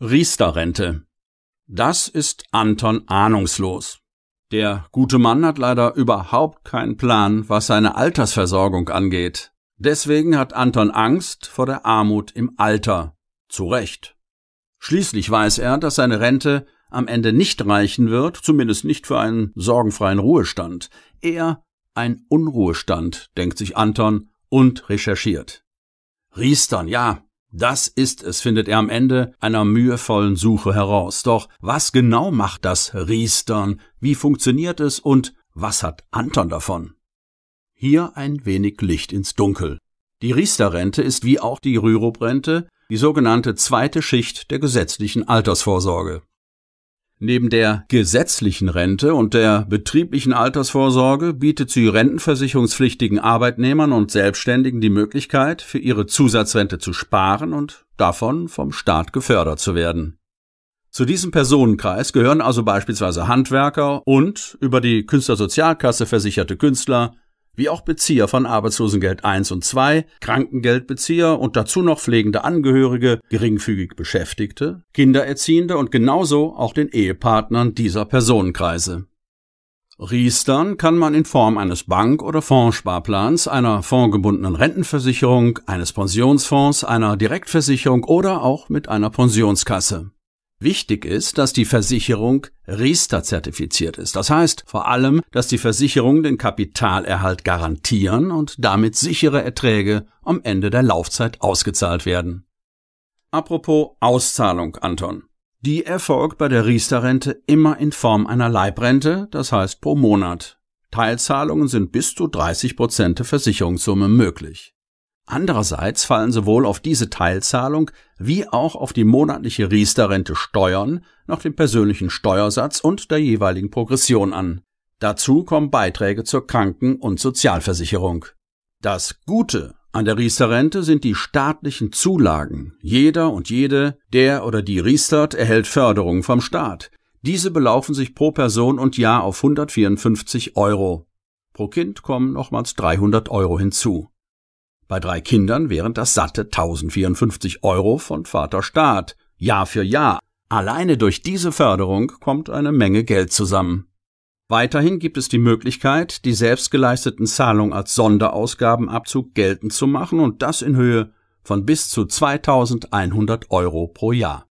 Riester-Rente. Das ist Anton ahnungslos. Der gute Mann hat leider überhaupt keinen Plan, was seine Altersversorgung angeht. Deswegen hat Anton Angst vor der Armut im Alter. Zu Recht. Schließlich weiß er, dass seine Rente am Ende nicht reichen wird, zumindest nicht für einen sorgenfreien Ruhestand. Eher ein Unruhestand, denkt sich Anton und recherchiert. Riestern, ja, das ist es, findet er am Ende einer mühevollen Suche heraus. Doch was genau macht das Riestern? Wie funktioniert es und was hat Anton davon? Hier ein wenig Licht ins Dunkel. Die Riester-Rente ist wie auch die Rürup-Rente die sogenannte zweite Schicht der gesetzlichen Altersvorsorge. Neben der gesetzlichen Rente und der betrieblichen Altersvorsorge bietet sie rentenversicherungspflichtigen Arbeitnehmern und Selbstständigen die Möglichkeit, für ihre Zusatzrente zu sparen und davon vom Staat gefördert zu werden. Zu diesem Personenkreis gehören also beispielsweise Handwerker und über die Künstlersozialkasse versicherte Künstler, wie auch Bezieher von Arbeitslosengeld 1 und 2, Krankengeldbezieher und dazu noch pflegende Angehörige, geringfügig Beschäftigte, Kindererziehende und genauso auch den Ehepartnern dieser Personenkreise. Riestern kann man in Form eines Bank- oder Fondssparplans, einer fondgebundenen Rentenversicherung, eines Pensionsfonds, einer Direktversicherung oder auch mit einer Pensionskasse. Wichtig ist, dass die Versicherung Riester zertifiziert ist. Das heißt vor allem, dass die Versicherungen den Kapitalerhalt garantieren und damit sichere Erträge am Ende der Laufzeit ausgezahlt werden. Apropos Auszahlung, Anton. Die erfolgt bei der Riester-Rente immer in Form einer Leibrente, das heißt pro Monat. Teilzahlungen sind bis zu 30 Prozent der Versicherungssumme möglich. Andererseits fallen sowohl auf diese Teilzahlung wie auch auf die monatliche Riester-Rente Steuern nach dem persönlichen Steuersatz und der jeweiligen Progression an. Dazu kommen Beiträge zur Kranken- und Sozialversicherung. Das Gute an der Riester-Rente sind die staatlichen Zulagen. Jeder und jede, der oder die Riestert, erhält Förderungen vom Staat. Diese belaufen sich pro Person und Jahr auf 154 Euro. Pro Kind kommen nochmals 300 Euro hinzu. Bei drei Kindern wären das satte 1054 Euro von Vater Staat, Jahr für Jahr. Alleine durch diese Förderung kommt eine Menge Geld zusammen. Weiterhin gibt es die Möglichkeit, die selbstgeleisteten Zahlungen als Sonderausgabenabzug geltend zu machen und das in Höhe von bis zu 2100 Euro pro Jahr.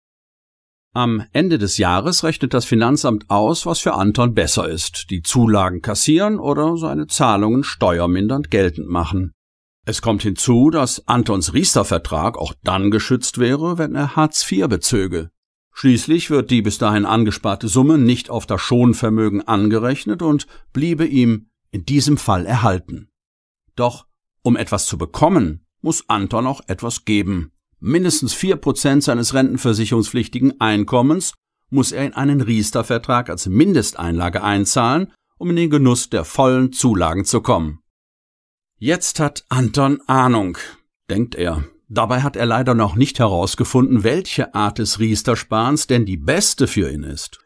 Am Ende des Jahres rechnet das Finanzamt aus, was für Anton besser ist, die Zulagen kassieren oder seine Zahlungen steuermindernd geltend machen. Es kommt hinzu, dass Antons Riester-Vertrag auch dann geschützt wäre, wenn er Hartz IV bezöge. Schließlich wird die bis dahin angesparte Summe nicht auf das Schonvermögen angerechnet und bliebe ihm in diesem Fall erhalten. Doch um etwas zu bekommen, muss Anton auch etwas geben. Mindestens vier Prozent seines rentenversicherungspflichtigen Einkommens muss er in einen Riester-Vertrag als Mindesteinlage einzahlen, um in den Genuss der vollen Zulagen zu kommen. Jetzt hat Anton Ahnung, denkt er. Dabei hat er leider noch nicht herausgefunden, welche Art des Riester-Spans denn die beste für ihn ist.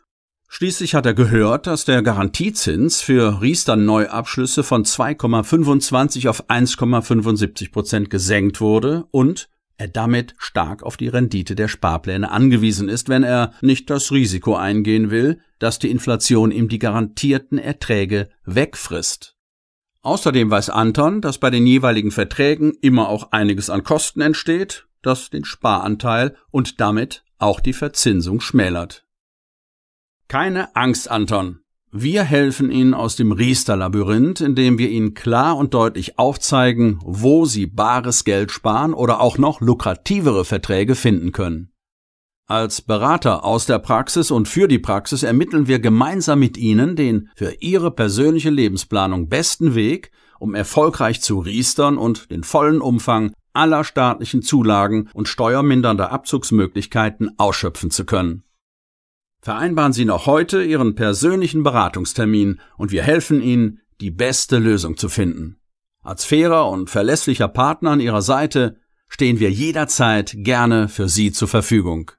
Schließlich hat er gehört, dass der Garantiezins für Riester-Neuabschlüsse von 2,25 auf 1,75 Prozent gesenkt wurde und er damit stark auf die Rendite der Sparpläne angewiesen ist, wenn er nicht das Risiko eingehen will, dass die Inflation ihm die garantierten Erträge wegfrisst. Außerdem weiß Anton, dass bei den jeweiligen Verträgen immer auch einiges an Kosten entsteht, das den Sparanteil und damit auch die Verzinsung schmälert. Keine Angst, Anton. Wir helfen Ihnen aus dem Riester-Labyrinth, indem wir Ihnen klar und deutlich aufzeigen, wo Sie bares Geld sparen oder auch noch lukrativere Verträge finden können. Als Berater aus der Praxis und für die Praxis ermitteln wir gemeinsam mit Ihnen den für Ihre persönliche Lebensplanung besten Weg, um erfolgreich zu riestern und den vollen Umfang aller staatlichen Zulagen und steuermindernder Abzugsmöglichkeiten ausschöpfen zu können. Vereinbaren Sie noch heute Ihren persönlichen Beratungstermin und wir helfen Ihnen, die beste Lösung zu finden. Als fairer und verlässlicher Partner an Ihrer Seite stehen wir jederzeit gerne für Sie zur Verfügung.